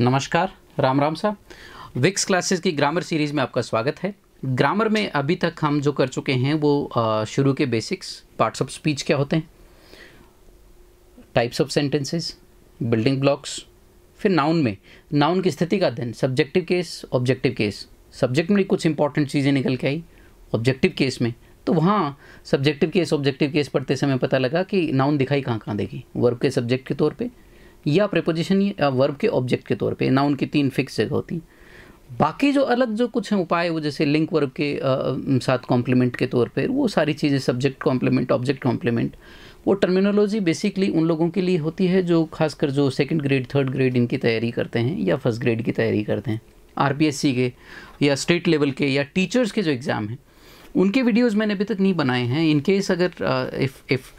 नमस्कार राम राम साहब Vix classes की ग्रामर सीरीज़ में आपका स्वागत है ग्रामर में अभी तक हम जो कर चुके हैं वो शुरू के बेसिक्स पार्ट्स ऑफ स्पीच क्या होते हैं types of sentences building blocks फिर नाउन में नाउन की स्थिति का अध्ययन subjective case objective case subject में कुछ इंपॉर्टेंट चीज़ें निकल के आई ऑब्जेक्टिव केस में तो वहाँ सब्जेक्टिव केस ऑब्जेक्टिव केस पढ़ते समय पता लगा कि नाउन दिखाई कहाँ कहाँ देगी वर्ब के सब्जेक्ट के तौर पे या प्रपोजिशन या वर्ब के ऑब्जेक्ट के तौर पे ना उनकी तीन फिक्स जगह होती हैं बाकी जो अलग जो कुछ हैं उपाय वो जैसे लिंक वर्ब के आ, साथ कॉम्प्लीमेंट के तौर पे वो सारी चीज़ें सब्जेक्ट कॉम्प्लीमेंट ऑब्जेक्ट कॉम्प्लीमेंट वो टर्मिनोलॉजी बेसिकली उन लोगों के लिए होती है जो खासकर जो सेकेंड ग्रेड थर्ड ग्रेड इनकी तैयारी करते हैं या फर्स्ट ग्रेड की तैयारी करते हैं आर के या स्टेट लेवल के या टीचर्स के जो एग्ज़ाम हैं उनके वीडियोस मैंने अभी तक नहीं बनाए हैं इनकेस अगर इफ़ इफ़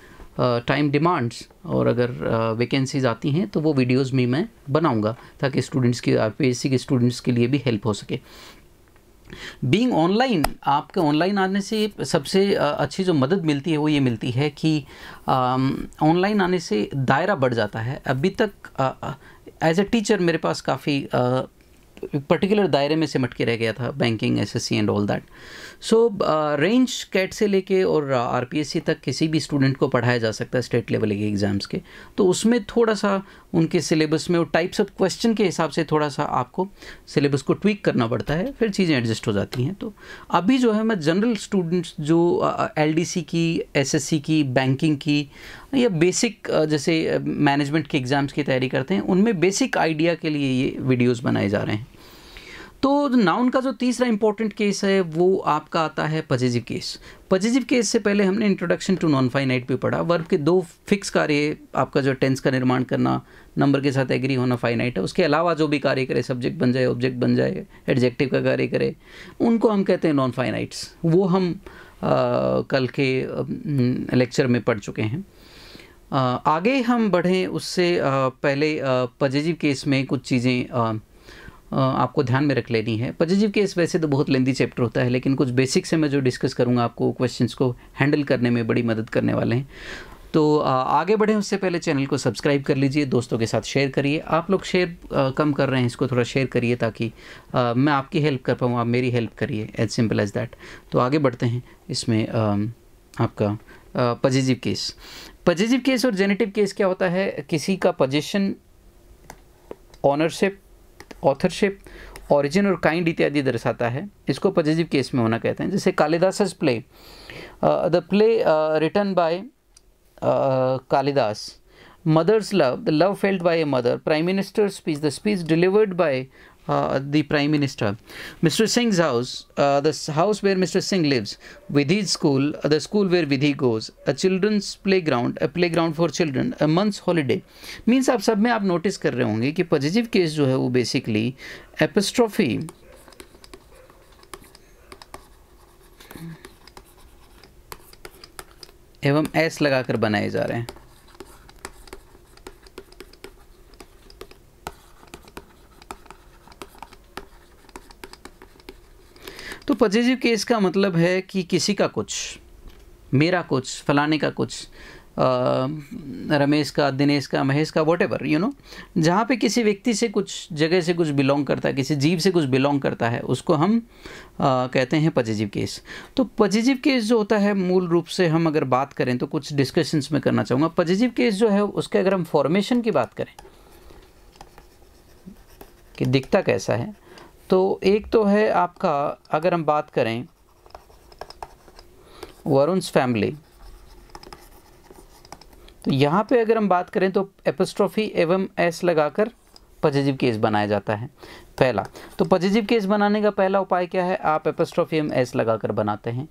टाइम डिमांड्स और अगर वैकेंसीज आती हैं तो वो वीडियोस भी मैं बनाऊंगा ताकि स्टूडेंट्स की आर के स्टूडेंट्स के लिए भी हेल्प हो सके बींग ऑनलाइन आपके ऑनलाइन आने से सबसे अच्छी जो मदद मिलती है वो ये मिलती है कि ऑनलाइन आने से दायरा बढ़ जाता है अभी तक एज ए टीचर मेरे पास काफ़ी पर्टिकुलर दायरे में सिमट के रह गया था banking S and all that so range CAT से लेके और आर uh, तक किसी भी स्टूडेंट को पढ़ाया जा सकता है स्टेट लेवल के एग्ज़ाम्स के तो उसमें थोड़ा सा उनके सिलेबस में और टाइप्स ऑफ क्वेश्चन के हिसाब से थोड़ा सा आपको सिलेबस को ट्विक करना पड़ता है फिर चीज़ें एडजस्ट हो जाती हैं तो अभी जो है मैं जनरल स्टूडेंट्स जो एल uh, uh की एस की बैंकिंग की या बेसिक uh, जैसे मैनेजमेंट uh, के एग्ज़ाम्स की तैयारी करते हैं उनमें बेसिक आइडिया के लिए ये वीडियोज़ बनाए जा रहे हैं तो नाउन का जो तीसरा इंपॉर्टेंट केस है वो आपका आता है पजेजिव केस पजेजिव केस से पहले हमने इंट्रोडक्शन टू नॉन फाइनाइट भी पढ़ा वर्ब के दो फिक्स कार्य आपका जो टेंस का निर्माण करना नंबर के साथ एग्री होना फाइनाइट है उसके अलावा जो भी कार्य करे सब्जेक्ट बन जाए ऑब्जेक्ट बन जाए एडजेक्टिव का कार्य करे उनको हम कहते हैं नॉन फाइनाइट्स वो हम आ, कल के लेक्चर में पढ़ चुके हैं आ, आगे हम बढ़ें उससे आ, पहले पजेजिव केस में कुछ चीज़ें आपको ध्यान में रख लेनी है पॉजिटिव केस वैसे तो बहुत लेंदी चैप्टर होता है लेकिन कुछ बेसिक से मैं जो डिस्कस करूँगा आपको क्वेश्चंस को हैंडल करने में बड़ी मदद करने वाले हैं तो आगे बढ़ें उससे पहले चैनल को सब्सक्राइब कर लीजिए दोस्तों के साथ शेयर करिए आप लोग शेयर कम कर रहे हैं इसको थोड़ा शेयर करिए ताकि मैं आपकी हेल्प कर पाऊँ आप मेरी हेल्प करिए एज सिंपल एज दैट तो आगे बढ़ते हैं इसमें आपका पॉजिटिव केस पॉजिटिव केस और जेनेटिव केस क्या होता है किसी का पोजिशन ऑनरशिप ऑथरशिप ओरिजिन और काइंड इत्यादि दर्शाता है इसको पॉजिटिव केस में होना कहते हैं जैसे uh, uh, uh, Kalidas play the play written by Kalidas mother's love the love felt by a mother prime minister speech the speech delivered by the Prime Minister. Mr. Singh's house, uh, the house where Mr. Singh lives, vidhi school, uh, the school where Vidhi goes, a children's playground, a playground for children, a month's holiday. Means aap sab mein aap notice kar rahe honge ki possessive case jo hai wo basically apostrophe एवं S लगाकर बनाए जा रहे हैं तो possessive case का मतलब है कि किसी का कुछ मेरा कुछ फलाने का कुछ आ, रमेश का दिनेश का महेश का वॉट एवर यू नो जहाँ पे किसी व्यक्ति से कुछ जगह से कुछ बिलोंग करता है किसी जीव से कुछ बिलोंग करता है उसको हम आ, कहते हैं पजेजिव केस तो पजेजिव केस जो होता है मूल रूप से हम अगर बात करें तो कुछ डिस्कशंस में करना चाहूँगा पजेजिव केस जो है उसके अगर हम फॉर्मेशन की बात करें कि दिखता कैसा है तो एक तो है आपका अगर हम बात करें वरुण्स फैमिली तो यहाँ पे अगर हम बात करें तो एपोस्ट्रॉफी एवं एस लगाकर पजेजिव केस बनाया जाता है पहला तो पजेजिव केस बनाने का पहला उपाय क्या है आप एपोस्ट्रॉफी एवं एस लगाकर बनाते हैं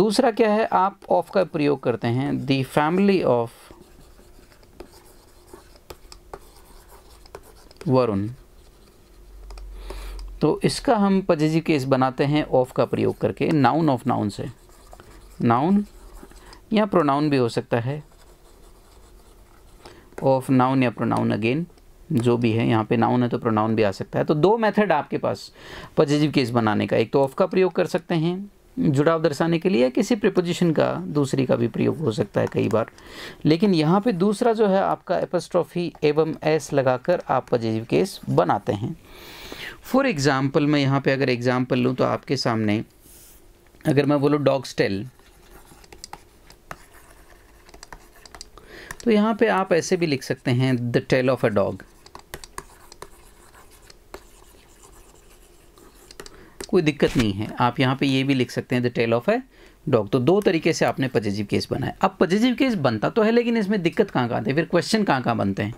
दूसरा क्या है आप ऑफ का प्रयोग करते हैं दी फैमिली ऑफ वरुण तो इसका हम पजेजी केस बनाते हैं ऑफ का प्रयोग करके नाउन ऑफ नाउन से नाउन या प्रोनाउन भी हो सकता है ऑफ नाउन या प्रोनाउन अगेन जो भी है यहाँ पे नाउन है तो प्रोनाउन भी आ सकता है तो दो मेथड आपके पास पजेजिव केस बनाने का एक तो ऑफ का प्रयोग कर सकते हैं जुड़ाव दर्शाने के लिए किसी प्रिपोजिशन का दूसरी का भी प्रयोग हो सकता है कई बार लेकिन यहाँ पे दूसरा जो है आपका एपस्ट्रॉफी एवं एस लगाकर आप पजेजिव केस बनाते हैं फॉर एग्ज़ाम्पल मैं यहाँ पे अगर एग्ज़ाम्पल लूँ तो आपके सामने अगर मैं बोलूँ डॉग स्टेल तो यहाँ पे आप ऐसे भी लिख सकते हैं the tail of a dog कोई दिक्कत नहीं है आप यहाँ पे ये भी लिख सकते हैं the tail of a dog तो दो तरीके से आपने पजेजिव केस बनाया अब पजेजिव केस बनता तो है लेकिन इसमें दिक्कत कहाँ कहाँ आती है फिर क्वेश्चन कहाँ कहाँ बनते हैं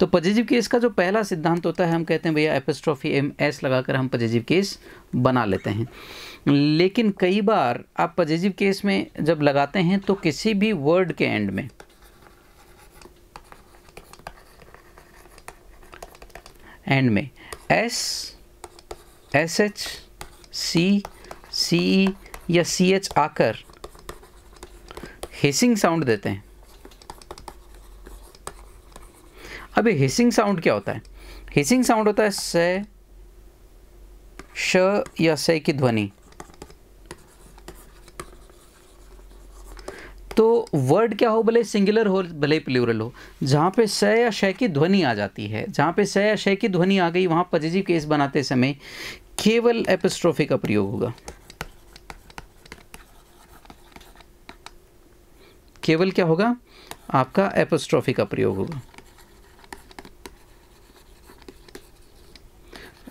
तो पजेजिव केस का जो पहला सिद्धांत होता है हम कहते हैं भैया एपेस्ट्रॉफी एम एस लगाकर हम पजेजिव केस बना लेते हैं लेकिन कई बार आप पजेजिव केस में जब लगाते हैं तो किसी भी वर्ड के एंड में एंड में S S H C C या सी एच आकर हिसिंग साउंड देते हैं अब हिसिंग साउंड क्या होता है हिसिंग साउंड होता है स श या स की ध्वनि तो वर्ड क्या हो भले सिंगुलर हो भले प्लूरल हो जहाँ पे स या शय की ध्वनि आ जाती है जहाँ पे स या श की ध्वनि आ गई वहाँ पजेजी केस बनाते समय केवल एपिस्ट्रोफी का प्रयोग होगा केवल क्या होगा आपका एपिस्ट्रॉफी का प्रयोग होगा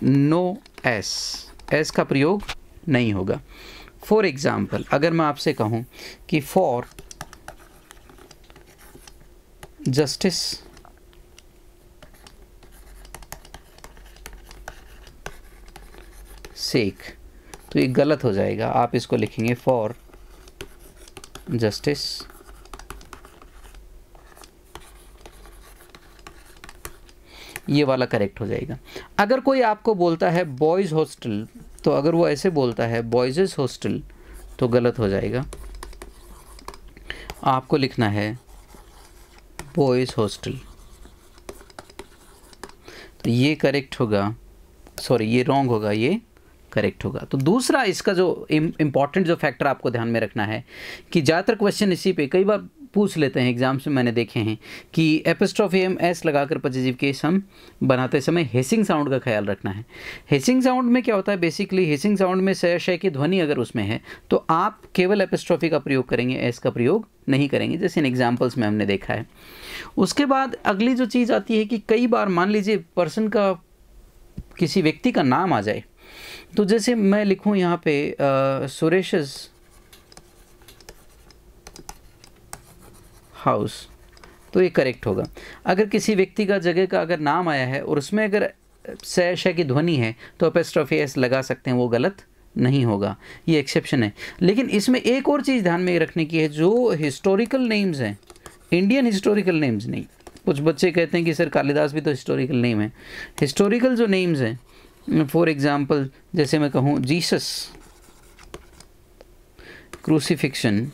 नो एस एस का प्रयोग नहीं होगा फॉर एग्जाम्पल अगर मैं आपसे कहूं कि फॉर जस्टिस सेक तो ये गलत हो जाएगा आप इसको लिखेंगे फॉर जस्टिस ये वाला करेक्ट हो जाएगा अगर कोई आपको बोलता है बॉयज़ हॉस्टल तो अगर वो ऐसे बोलता है बॉयज़ हॉस्टल तो गलत हो जाएगा आपको लिखना है बॉयज़ हॉस्टल तो ये करेक्ट होगा सॉरी ये रॉन्ग होगा ये करेक्ट होगा तो दूसरा इसका जो इम्पॉर्टेंट जो फैक्टर आपको ध्यान में रखना है कि ज़्यादातर क्वेश्चन इसी पे कई बार पूछ लेते हैं एग्जाम्स में मैंने देखे हैं कि एपेस्ट्रॉफी एम एस लगाकर पजेजिव केस हम बनाते समय हेसिंग साउंड का ख्याल रखना है हेसिंग साउंड में क्या होता है बेसिकली हेसिंग साउंड में शय शय की ध्वनि अगर उसमें है तो आप केवल एपेस्ट्रॉफी का प्रयोग करेंगे एस का प्रयोग नहीं करेंगे जैसे इन एग्जाम्पल्स में हमने देखा है उसके बाद अगली जो चीज़ आती है कि कई बार मान लीजिए पर्सन का किसी व्यक्ति का नाम आ जाए तो जैसे मैं लिखूं यहाँ पे सुरेश हाउस तो ये करेक्ट होगा अगर किसी व्यक्ति का जगह का अगर नाम आया है और उसमें अगर सैश की ध्वनि है तो अपेस्ट्रॉफी एस लगा सकते हैं वो गलत नहीं होगा ये एक्सेप्शन है लेकिन इसमें एक और चीज़ ध्यान में रखने की है जो हिस्टोरिकल नेम्स हैं इंडियन हिस्टोरिकल नेम्स नहीं कुछ बच्चे कहते हैं कि सर कालिदास भी तो हिस्टोरिकल नेम है हिस्टोरिकल जो नेम्स हैं फॉर एग्ज़ाम्पल जैसे मैं कहूँ जीसस क्रूसीफिक्शन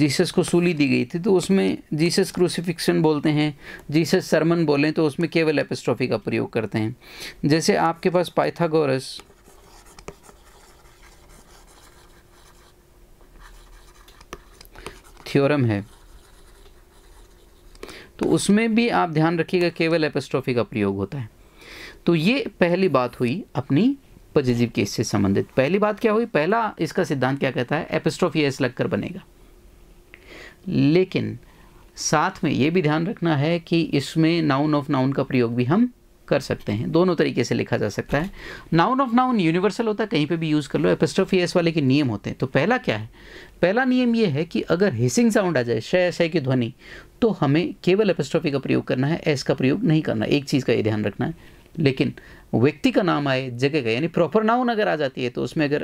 जीसस को सूली दी गई थी तो उसमें जीसस क्रूसीफिक्शन बोलते हैं जीसस सरमन बोलें तो उसमें केवल एपिस्ट्रॉफी का प्रयोग करते हैं जैसे आपके पास पाइथागोरस थ्योरम है उसमें भी आप ध्यान रखिएगा केवल एपेस्ट्रॉफी का प्रयोग होता है तो ये पहली बात हुई अपनी पजेजिव केस से संबंधित पहली बात क्या हुई पहला इसका सिद्धांत क्या कहता है एपेस्ट्रॉफी एस लगकर बनेगा लेकिन साथ में ये भी ध्यान रखना है कि इसमें नाउन ऑफ नाउन का प्रयोग भी हम कर सकते हैं दोनों तरीके से लिखा जा सकता है नाउन ऑफ नाउन यूनिवर्सल होता है कहीं पे भी यूज़ कर लो एपेस्ट्रॉफी एस वाले के नियम होते हैं तो पहला क्या है पहला नियम ये है कि अगर हिसिंग साउंड आ जाए शय शय की ध्वनि तो हमें केवल एपेस्ट्रोफी का प्रयोग करना है एस का प्रयोग नहीं करना एक चीज़ का ये ध्यान रखना है लेकिन व्यक्ति का नाम आए जगह का यानी प्रॉपर नाउन अगर आ जाती है तो उसमें अगर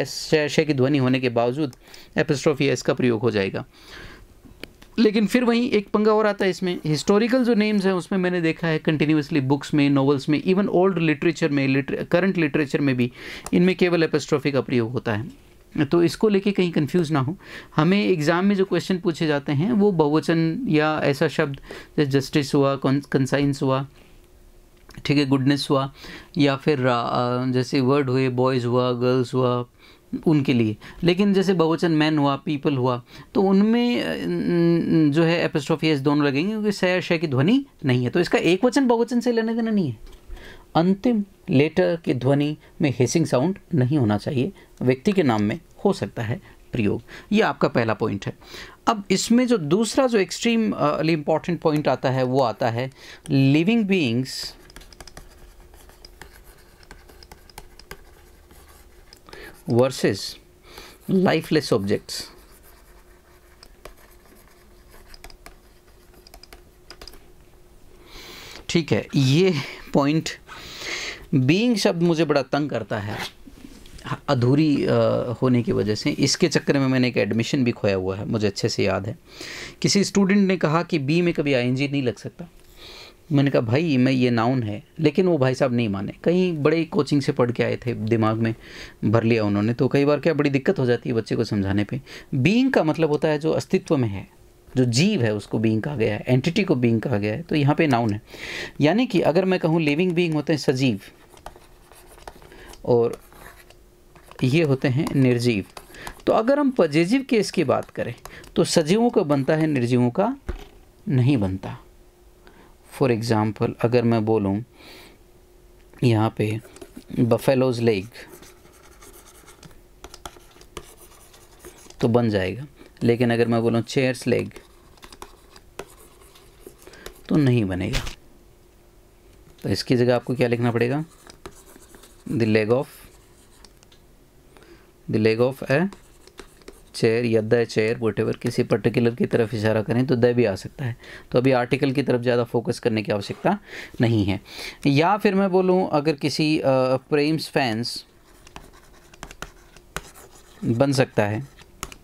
एस शय की ध्वनि होने के बावजूद एपेस्ट्रोफी एस का प्रयोग हो जाएगा लेकिन फिर वहीं एक पंगा और आता है इसमें हिस्टोरिकल जो नेम्स हैं उसमें मैंने देखा है कंटिन्यूसली बुक्स में नॉवल्स में इवन ओल्ड लिटरेचर में करंट लिटरेचर में भी इनमें केवल एपेस्ट्रॉफी का प्रयोग होता है तो इसको लेके कहीं कंफ्यूज ना हो हमें एग्ज़ाम में जो क्वेश्चन पूछे जाते हैं वो बहुवचन या ऐसा शब्द जैसे जस्टिस हुआ कंसाइंस हुआ ठीक है गुडनेस हुआ या फिर जैसे वर्ड हुए बॉयज़ हुआ गर्ल्स हुआ उनके लिए लेकिन जैसे बहुवचन मैन हुआ पीपल हुआ तो उनमें जो है एपेस्ट्रॉफी एस दोनों लगेंगे क्योंकि सय शय की ध्वनि नहीं है तो इसका एक वचन बहुवचन से लेने देना नहीं है अंतिम लेटर की ध्वनि में हिसिंग साउंड नहीं होना चाहिए व्यक्ति के नाम में हो सकता है प्रयोग ये आपका पहला पॉइंट है अब इसमें जो दूसरा जो एक्सट्रीमली इम्पॉर्टेंट पॉइंट आता है वो आता है living beings versus lifeless objects. ठीक है ये पॉइंट बीइंग शब्द मुझे बड़ा तंग करता है अधूरी होने की वजह से इसके चक्कर में मैंने एक एडमिशन भी खोया हुआ है मुझे अच्छे से याद है किसी स्टूडेंट ने कहा कि बी में कभी आईएनजी नहीं लग सकता मैंने कहा भाई मैं ये नाउन है लेकिन वो भाई साहब नहीं माने कहीं बड़े कोचिंग से पढ़ के आए थे दिमाग में भर लिया उन्होंने तो कई बार क्या बड़ी दिक्कत हो जाती है बच्चे को समझाने पे बीइंग का मतलब होता है जो अस्तित्व में है जो जीव है उसको बीइंग कहा गया है एंटिटी को बीइंग कहा गया है तो यहाँ पे नाउन है यानी कि अगर मैं कहूँ लिविंग बीइंग होते हैं सजीव और ये होते हैं निर्जीव तो अगर हम पजेजिव केस की बात करें तो सजीवों का बनता है निर्जीवों का नहीं बनता फॉर एग्ज़ाम्पल अगर मैं बोलूँ यहाँ पे बफेलोज़ लेक तो बन जाएगा लेकिन अगर मैं बोलूँ चेयर्स लेग तो नहीं बनेगा तो इसकी जगह आपको क्या लिखना पड़ेगा the leg of the leg of a chair या द चेयर वोटेवर किसी पर्टिकुलर की तरफ इशारा करें तो द भी आ सकता है तो अभी आर्टिकल की तरफ ज़्यादा फोकस करने की आवश्यकता नहीं है या फिर मैं बोलूँ अगर किसी प्रेम्स फैंस बन सकता है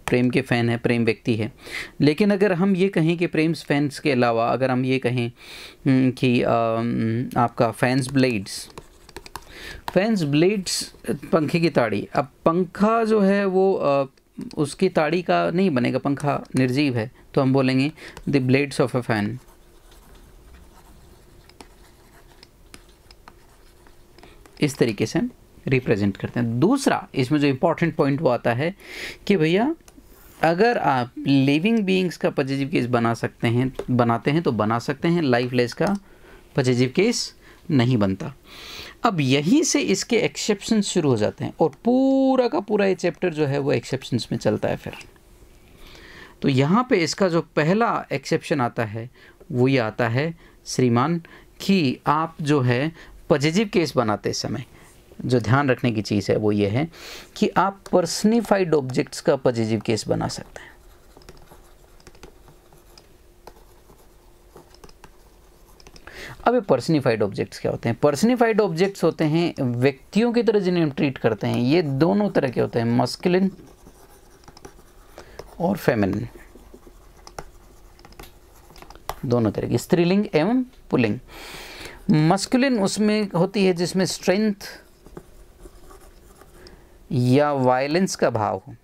प्रेम के फ़ैन है प्रेम व्यक्ति है लेकिन अगर हम ये कहें कि प्रेम्स फैंस के अलावा अगर हम ये कहें हम्म, कि हम्म, आपका फैंस ब्लेड्स फैंस ब्लेड्स पंखे की ताड़ी अब पंखा जो है वो उसकी ताड़ी का नहीं बनेगा पंखा निर्जीव है तो हम बोलेंगे the blades of a fan इस तरीके से हम रिप्रेजेंट करते हैं दूसरा इसमें जो इम्पोर्टेंट पॉइंट वो आता है कि भैया अगर आप लिविंग बींग्स का पजेजिव केस बना सकते हैं बनाते हैं तो बना सकते हैं लाइफ लेस का पजेजिव केस नहीं बनता अब यहीं से इसके एक्सेप्शन शुरू हो जाते हैं और पूरा का पूरा ये चैप्टर जो है वो एक्सेप्शन में चलता है फिर तो यहाँ पे इसका जो पहला एक्सेप्शन आता है वो ये आता है श्रीमान कि आप जो है पॉजिटिव केस बनाते समय जो ध्यान रखने की चीज़ है वो ये है कि आप पर्सनिफाइड ऑब्जेक्ट्स का पॉजिटिव केस बना सकते हैं अब ये पर्सनीफाइड ऑब्जेक्ट्स क्या होते हैं पर्सनीफाइड ऑब्जेक्ट्स होते हैं व्यक्तियों की तरह जिन्हें हम ट्रीट करते हैं ये दोनों तरह के होते हैं मस्किलिन और फेमिन दोनों तरह की स्त्रीलिंग एवं पुलिंग मस्कुलिन उसमें होती है जिसमें स्ट्रेंथ या वायलेंस का भाव हो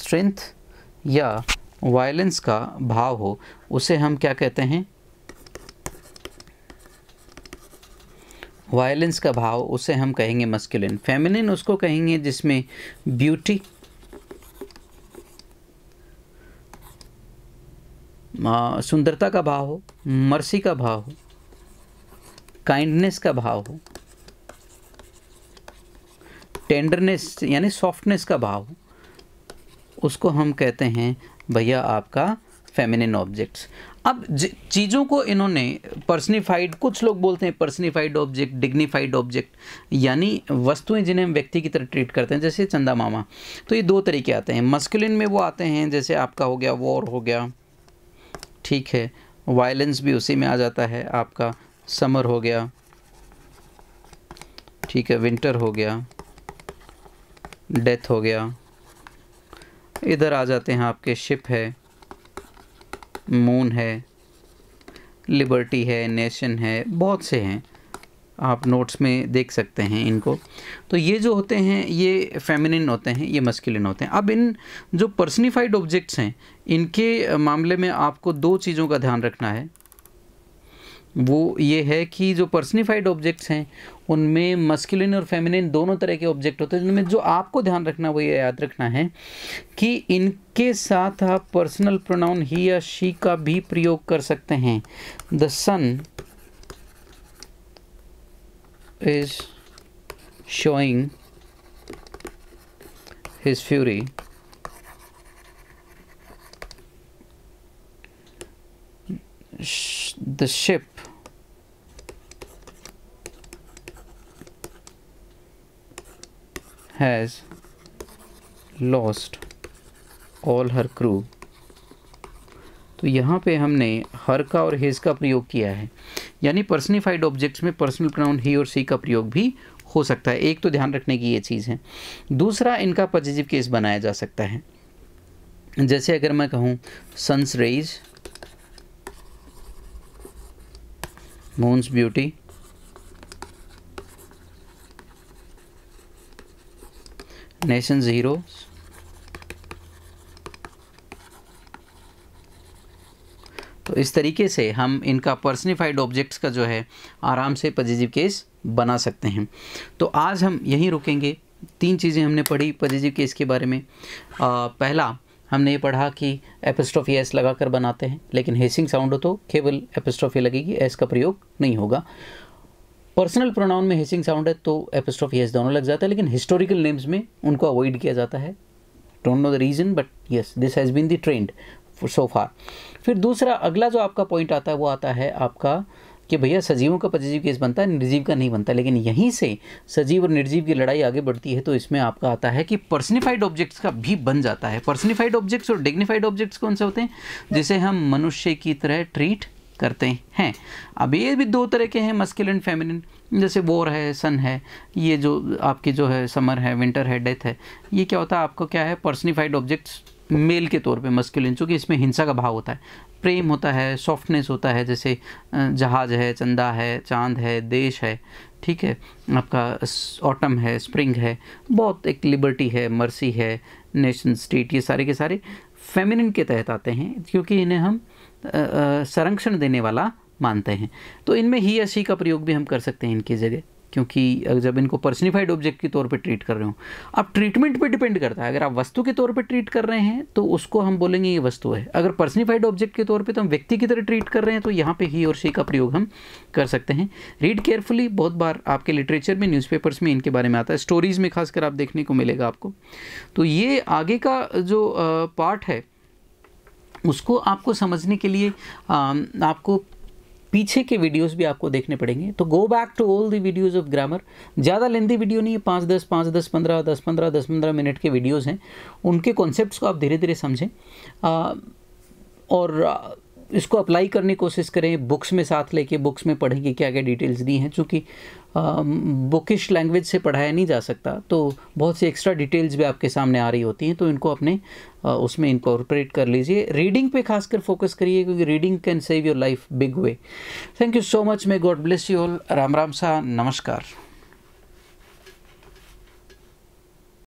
स्ट्रेंथ या वायलेंस का भाव हो उसे हम क्या कहते हैं वायलेंस का भाव उसे हम कहेंगे मस्कुलिन फेमिनिन उसको कहेंगे जिसमें ब्यूटी सुंदरता का भाव हो मर्सी का भाव हो काइंडनेस का भाव हो टेंडरनेस यानी सॉफ्टनेस का भाव हो उसको हम कहते हैं भैया आपका फेमिनिन ऑब्जेक्ट्स अब चीज़ों को इन्होंने पर्सनिफाइड कुछ लोग बोलते हैं पर्सनिफाइड ऑब्जेक्ट डिग्निफाइड ऑब्जेक्ट यानी वस्तुएं जिन्हें हम व्यक्ति की तरह ट्रीट करते हैं जैसे चंदा मामा तो ये दो तरीके आते हैं मस्कुलिन में वो आते हैं जैसे आपका हो गया वॉर हो गया ठीक है वायलेंस भी उसी में आ जाता है आपका समर हो गया ठीक है विंटर हो गया डेथ हो गया इधर आ जाते हैं आपके शिप है मून है लिबर्टी है नेशन है बहुत से हैं आप नोट्स में देख सकते हैं इनको तो ये जो होते हैं ये फेमिनिन होते हैं ये मस्किलिन होते हैं अब इन जो पर्सनिफाइड ऑब्जेक्ट्स हैं इनके मामले में आपको दो चीज़ों का ध्यान रखना है वो ये है कि जो पर्सनिफाइड ऑब्जेक्ट्स हैं उनमें मस्कुलिन और फेमिनिन दोनों तरह के ऑब्जेक्ट होते हैं जिनमें जो आपको ध्यान रखना वो ये याद रखना है कि इनके साथ आप पर्सनल प्रोनाउन ही या शी का भी प्रयोग कर सकते हैं the sun is showing his fury the ship has lost all her crew तो यहाँ पे हमने हर का और हेज का प्रयोग किया है यानी पर्सनिफाइड ऑब्जेक्ट्स में पर्सनल प्रोनाउन ही और सी का प्रयोग भी हो सकता है एक तो ध्यान रखने की ये चीज़ है दूसरा इनका पॉजिटिव केस बनाया जा सकता है जैसे अगर मैं कहूँ sun's rays moon's beauty nation zeros तो इस तरीके से हम इनका पर्सनिफाइड ऑब्जेक्ट्स का जो है आराम से पॉजिटिव केस बना सकते हैं तो आज हम यहीं रुकेंगे तीन चीज़ें हमने पढ़ी पॉजिटिव केस के बारे में आ, पहला हमने ये पढ़ा कि एपिस्ट्रोफी एस लगाकर बनाते हैं लेकिन हेसिंग साउंड हो तो केवल एपिस्ट्रॉफी लगेगी एस का प्रयोग नहीं होगा पर्सनल प्रोनाउन में हिसिंग साउंड है तो एपिस्ट्रॉफ यस दोनों लग जाता है लेकिन हिस्टोरिकल नेम्स में उनको अवॉइड किया जाता है don't know the reason but yes this has been the trend so far फिर दूसरा अगला जो आपका पॉइंट आता है वो आता है आपका कि भैया सजीवों का पजीजीव केस बनता है निर्जीव का नहीं बनता लेकिन यहीं से सजीव और निर्जीव की लड़ाई आगे बढ़ती है तो इसमें आपका आता है कि पर्सनिफाइड ऑब्जेक्ट्स का भी बन जाता है पर्सनिफाइड ऑब्जेक्ट्स और डिग्निफाइड ऑब्जेक्ट्स कौन से होते हैं जिसे हम मनुष्य की तरह ट्रीट करते हैं अब ये भी दो तरह के हैं मस्किलन फेमिनिन जैसे वोर है सन है ये जो आपकी जो है समर है विंटर है डेथ है ये क्या होता है आपको क्या है पर्सनिफाइड ऑब्जेक्ट्स मेल के तौर पे मस्किलिन चूँकि इसमें हिंसा का भाव होता है प्रेम होता है सॉफ्टनेस होता है जैसे जहाज है चंदा है चांद है देश है ठीक है आपका ऑटम है स्प्रिंग है बहुत एक लिबर्टी है मर्सी है नेशन स्टेट ये सारे के सारे फेमिनिन के तहत आते हैं क्योंकि इन्हें हम संरक्षण देने वाला मानते हैं तो इनमें ही या का प्रयोग भी हम कर सकते हैं इनकी जगह क्योंकि जब इनको पर्सनिफाइड ऑब्जेक्ट के तौर पे ट्रीट कर रहे हो अब ट्रीटमेंट पे डिपेंड करता है अगर आप वस्तु के तौर पे ट्रीट कर रहे हैं तो उसको हम बोलेंगे ये वस्तु है अगर पर्सनिफाइड ऑब्जेक्ट के तौर पे तो हम व्यक्ति की तरह ट्रीट कर रहे हैं तो यहाँ पे ही और शी का प्रयोग हम कर सकते हैं रीड केयरफुली बहुत बार आपके लिटरेचर में न्यूज़पेपर्स में इनके बारे में आता है स्टोरीज़ में खासकर आप देखने को मिलेगा आपको तो ये आगे का जो पार्ट है उसको आपको समझने के लिए आपको पीछे के वीडियोस भी आपको देखने पड़ेंगे तो go back to all the videos of grammar ज़्यादा लेंदी वीडियो नहीं है पाँच दस पाँच दस पंद्रह दस पंद्रह दस पंद्रह मिनट के वीडियोस हैं उनके कॉन्सेप्ट्स को आप धीरे धीरे समझें और इसको अप्लाई करने की कोशिश करें बुक्स में साथ लेके बुक्स में पढ़ें कि क्या क्या डिटेल्स दी हैं चूँकि बुकिश लैंग्वेज से पढ़ाया नहीं जा सकता तो बहुत सी एक्स्ट्रा डिटेल्स भी आपके सामने आ रही होती हैं तो इनको अपने आ, उसमें इनकॉर्पोरेट कर लीजिए रीडिंग पे खासकर फोकस करिए क्योंकि reading can save your life big way thank you so much may God bless you all Ram Ram सा नमस्कार